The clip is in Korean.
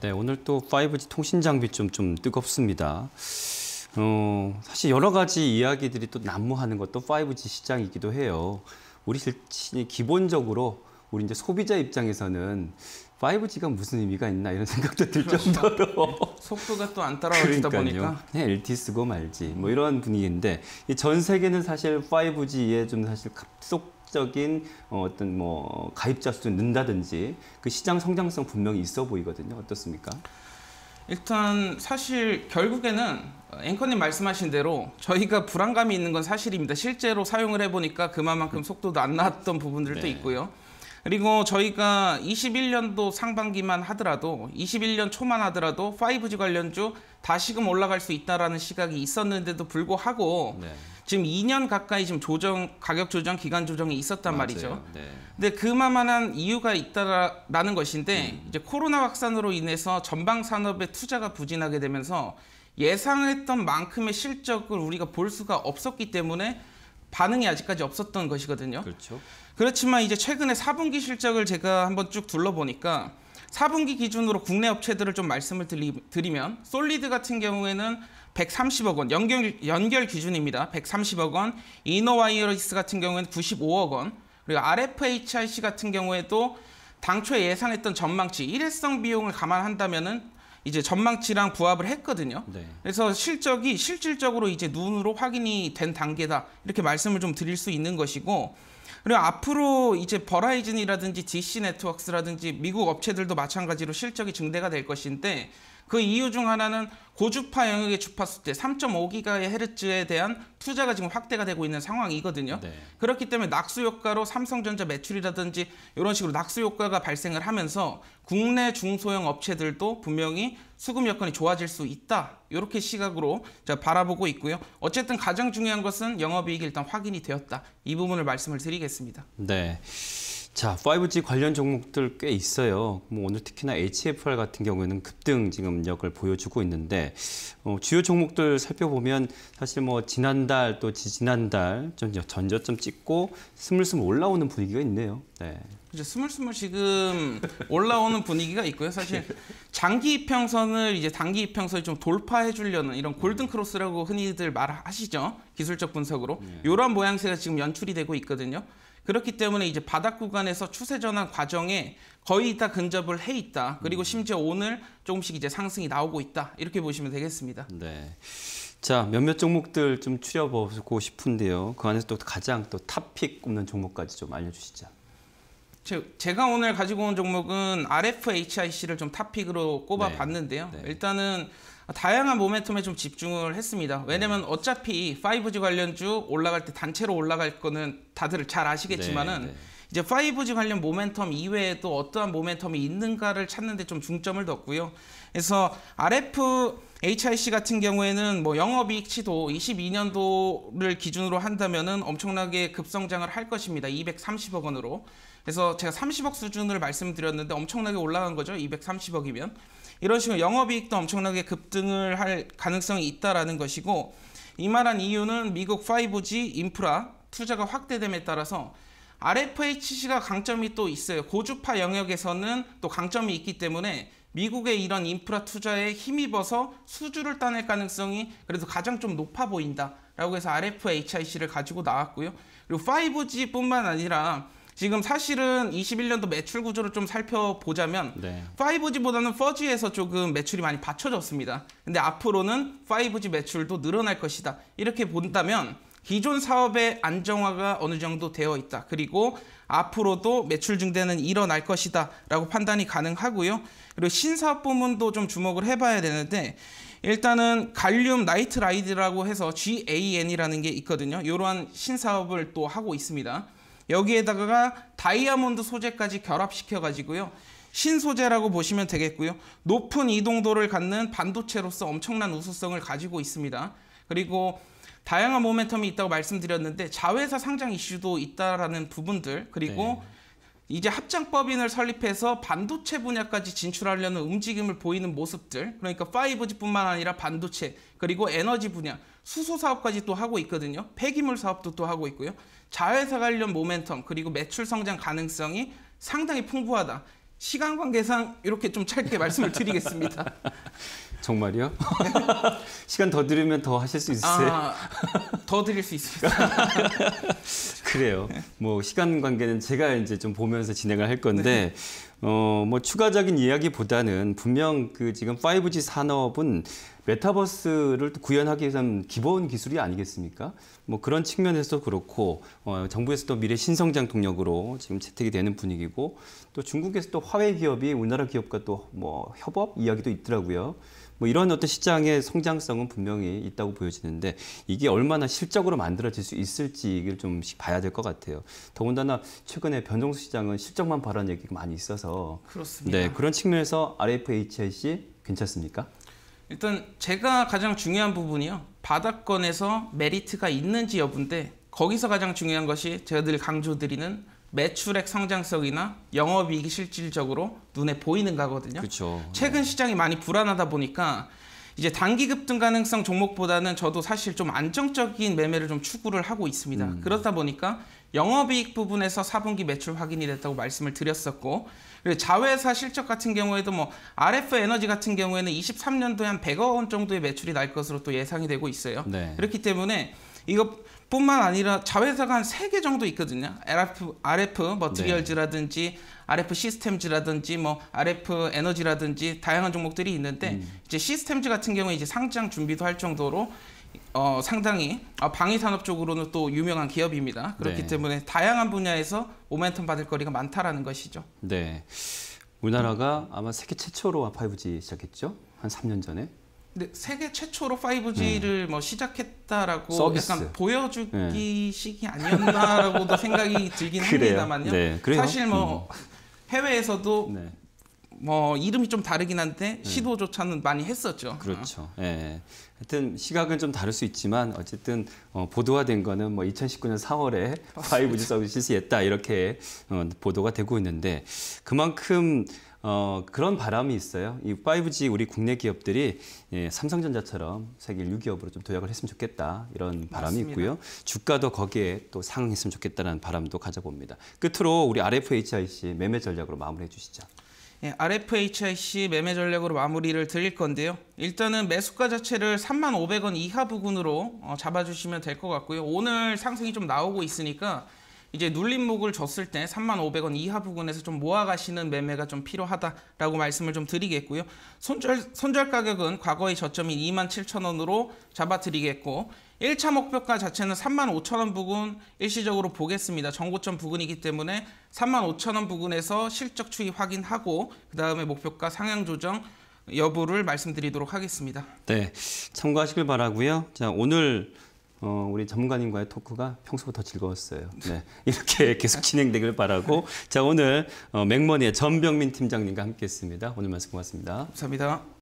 네, 오늘 또 5G 통신 장비 좀, 좀 뜨겁습니다. 어, 사실 여러 가지 이야기들이 또 난무하는 것도 5G 시장이기도 해요. 우리 기본적으로 우리 이제 소비자 입장에서는 5G가 무슨 의미가 있나 이런 생각도 들 정도로 속도가 또 안 따라오다 보니까 네, LTE 쓰고 말지 뭐 이런 분위기인데 전 세계는 사실 5G에 좀 사실 급속 적인 어, 어떤 뭐 가입자 수를 는다든지 그 시장 성장성 분명히 있어 보이거든요. 어떻습니까? 일단 사실 결국에는 앵커님 말씀하신 대로 저희가 불안감이 있는 건 사실입니다. 실제로 사용을 해보니까 그만큼 속도도 안 나왔던 부분들도 네. 있고요. 그리고 저희가 21년도 상반기만 하더라도 21년 초만 하더라도 5G 관련주 다시금 올라갈 수 있다라는 시각이 있었는데도 불구하고 네. 지금 2년 가까이 지금 조정 가격 조정 기간 조정이 있었단 맞아요. 말이죠. 네. 근데 그만한 이유가 있다라는 것인데 음. 이제 코로나 확산으로 인해서 전방 산업의 투자가 부진하게 되면서 예상했던 만큼의 실적을 우리가 볼 수가 없었기 때문에 반응이 아직까지 없었던 것이거든요. 그렇죠. 그렇지만 이제 최근에 4분기 실적을 제가 한번 쭉 둘러보니까 4분기 기준으로 국내 업체들을 좀 말씀을 드리, 면 솔리드 같은 경우에는 130억 원, 연결, 연결 기준입니다. 130억 원, 이노와이어리스 같은 경우에는 95억 원, 그리고 RFHIC 같은 경우에도 당초에 예상했던 전망치 일회성 비용을 감안한다면은 이제 전망치랑 부합을 했거든요. 네. 그래서 실적이 실질적으로 이제 눈으로 확인이 된 단계다 이렇게 말씀을 좀 드릴 수 있는 것이고 그리고 앞으로 이제 버라이즌이라든지 DC 네트워크스라든지 미국 업체들도 마찬가지로 실적이 증대가 될 것인데 그 이유 중 하나는 고주파 영역의 주파수 때 3.5기가헤르츠에 의 대한 투자가 지금 확대가 되고 있는 상황이거든요. 네. 그렇기 때문에 낙수 효과로 삼성전자 매출이라든지 이런 식으로 낙수 효과가 발생을 하면서 국내 중소형 업체들도 분명히 수급 여건이 좋아질 수 있다. 이렇게 시각으로 제가 바라보고 있고요. 어쨌든 가장 중요한 것은 영업이익이 일단 확인이 되었다. 이 부분을 말씀을 드리겠습니다. 네. 자, 5G 관련 종목들 꽤 있어요. 뭐 오늘 특히나 HFR 같은 경우에는 급등 지금 역을 보여주고 있는데 어, 주요 종목들 살펴보면 사실 뭐 지난달 또 지난달 지좀 전저점 찍고 스물스물 올라오는 분위기가 있네요. 네. 그죠 스물스물 지금 올라오는 분위기가 있고요. 사실 장기 이평선을 이제 단기 이평선을 좀 돌파해 주려는 이런 골든 크로스라고 흔히들 말하시죠. 기술적 분석으로. 이런 네. 모양새가 지금 연출이 되고 있거든요. 그렇기 때문에 이제 바닥 구간에서 추세 전환 과정에 거의 다 근접을 해 있다. 그리고 음. 심지어 오늘 조금씩 이제 상승이 나오고 있다. 이렇게 보시면 되겠습니다. 네. 자, 몇몇 종목들 좀 추려보고 싶은데요. 그 안에서 또 가장 또 탑픽 꼽는 종목까지 좀 알려주시죠. 제가 오늘 가지고 온 종목은 RFHIC를 좀 탑픽으로 네. 꼽아봤는데요. 네. 네. 일단은 다양한 모멘텀에 좀 집중을 했습니다. 왜냐면 음. 어차피 5G 관련주 올라갈 때 단체로 올라갈 거는 다들 잘 아시겠지만은 네, 네. 이제 5G 관련 모멘텀 이외에 도 어떠한 모멘텀이 있는가를 찾는데 좀 중점을 뒀고요. 그래서 RF HIC 같은 경우에는 뭐 영업이익치도 22년도를 기준으로 한다면은 엄청나게 급성장을 할 것입니다. 230억 원으로. 그래서 제가 30억 수준을 말씀드렸는데 엄청나게 올라간 거죠. 230억이면. 이런 식으로 영업이익도 엄청나게 급등을 할 가능성이 있다라는 것이고 이말한 이유는 미국 5G 인프라 투자가 확대됨에 따라서 RFHC가 강점이 또 있어요. 고주파 영역에서는 또 강점이 있기 때문에 미국의 이런 인프라 투자에 힘입어서 수주를 따낼 가능성이 그래도 가장 좀 높아 보인다라고 해서 RFHIC를 가지고 나왔고요. 그리고 5G뿐만 아니라 지금 사실은 21년도 매출 구조를 좀 살펴보자면 네. 5G보다는 4G에서 조금 매출이 많이 받쳐졌습니다. 근데 앞으로는 5G 매출도 늘어날 것이다. 이렇게 본다면 기존 사업의 안정화가 어느 정도 되어 있다. 그리고 앞으로도 매출 증대는 일어날 것이다. 라고 판단이 가능하고요. 그리고 신사업 부문도 좀 주목을 해봐야 되는데 일단은 갈륨 나이트 라이드라고 해서 GAN이라는 게 있거든요. 이러한 신사업을 또 하고 있습니다. 여기에다가 다이아몬드 소재까지 결합시켜 가지고요. 신소재라고 보시면 되겠고요. 높은 이동도를 갖는 반도체로서 엄청난 우수성을 가지고 있습니다. 그리고 다양한 모멘텀이 있다고 말씀드렸는데 자회사 상장 이슈도 있다라는 부분들 그리고 네. 이제 합장법인을 설립해서 반도체 분야까지 진출하려는 움직임을 보이는 모습들 그러니까 5G뿐만 아니라 반도체 그리고 에너지 분야 수소 사업까지 또 하고 있거든요 폐기물 사업도 또 하고 있고요 자회사 관련 모멘텀 그리고 매출 성장 가능성이 상당히 풍부하다 시간 관계상 이렇게 좀 짧게 말씀을 드리겠습니다 정말이요? 시간 더 드리면 더 하실 수 있으세요? 아, 더 드릴 수 있습니다. 그래요. 뭐 시간 관계는 제가 이제 좀 보면서 진행을 할 건데 네. 어뭐 추가적인 이야기보다는 분명 그 지금 5G 산업은 메타버스를 구현하기 위한 기본 기술이 아니겠습니까? 뭐 그런 측면에서 도 그렇고 어, 정부에서도 미래 신성장 동력으로 지금 채택이 되는 분위기고 또 중국에서 또 화웨이 기업이 우리나라 기업과 또 뭐 협업 이야기도 있더라고요. 뭐 이런 어떤 시장의 성장성은 분명히 있다고 보여지는데 이게 얼마나 실적으로 만들어질 수 있을지 이걸 좀 봐야 될 것 같아요. 더군다나 최근에 변동수 시장은 실적만 바라는 얘기가 많이 있어서 그렇습니다. 네, 그런 측면에서 r f h c 괜찮습니까? 일단 제가 가장 중요한 부분이요. 바닥권에서 메리트가 있는지 여부인데 거기서 가장 중요한 것이 제가 늘 강조드리는 매출액 성장성이나 영업이익이 실질적으로 눈에 보이는가거든요. 그렇 최근 네. 시장이 많이 불안하다 보니까 이제 단기 급등 가능성 종목보다는 저도 사실 좀 안정적인 매매를 좀 추구를 하고 있습니다. 음. 그렇다 보니까 영업이익 부분에서 4분기 매출 확인이 됐다고 말씀을 드렸었고 그리고 자회사 실적 같은 경우에도 뭐 RF 에너지 같은 경우에는 23년도에 한 100억 원 정도의 매출이 날 것으로 또 예상이 되고 있어요. 네. 그렇기 때문에 이거 뿐만 아니라 자회사가 한 세 개 정도 있거든요. RF, RF 머티리얼즈라든지 네. RF 시스템즈라든지 뭐 RF 에너지라든지 다양한 종목들이 있는데 음. 이제 시스템즈 같은 경우에 이제 상장 준비도 할 정도로 어, 상당히 어, 방위 산업 쪽으로는 또 유명한 기업입니다. 그렇기 네. 때문에 다양한 분야에서 오멘텀 받을 거리가 많다라는 것이죠. 네. 우리나라가 아마 세계 최초로 5G 시작했죠? 한 3년 전에. 근데 세계 최초로 5G를 음. 뭐 시작했다라고 서비스. 약간 보여주기식이 예. 아니었나라고도 생각이 들긴 합니다만요. 네, 사실 뭐 음. 해외에서도 네. 뭐 이름이 좀 다르긴 한데 음. 시도조차는 많이 했었죠. 그렇죠. 어. 예. 하여튼 시각은 좀 다를 수 있지만 어쨌든 어, 보도화된 거는 뭐 2019년 4월에 5G 서비스 실시했다 이렇게 어, 보도가 되고 있는데 그만큼 어, 그런 바람이 있어요. 이 5G 우리 국내 기업들이 예, 삼성전자처럼 세계 6기업으로 좀 도약을 했으면 좋겠다 이런 바람이 맞습니다. 있고요. 주가도 거기에 또 상응했으면 좋겠다는 바람도 가져봅니다. 끝으로 우리 RFHIC 매매 전략으로 마무리해 주시죠. 예, RFHIC 매매 전략으로 마무리를 드릴 건데요. 일단은 매수가 자체를 3만 500원 이하 부근으로 어, 잡아주시면 될 것 같고요. 오늘 상승이 좀 나오고 있으니까 이제 눌림목을 줬을 때3 5 0 0원 이하 부근에서 좀 모아가시는 매매가 좀 필요하다라고 말씀을 좀 드리겠고요. 손절, 손절 가격은 과거의 저점인 27,000원으로 잡아드리겠고 1차 목표가 자체는 35,000원 부근 일시적으로 보겠습니다. 정고점 부근이기 때문에 35,000원 부근에서 실적 추이 확인하고 그 다음에 목표가 상향 조정 여부를 말씀드리도록 하겠습니다. 네, 참고하시길 바라고요. 자, 오늘 어, 우리 전문가님과의 토크가 평소보다 즐거웠어요. 네, 이렇게 계속 진행되길 바라고 자 오늘 어, 맥머니의 전병민 팀장님과 함께했습니다. 오늘 말씀 고맙습니다. 감사합니다.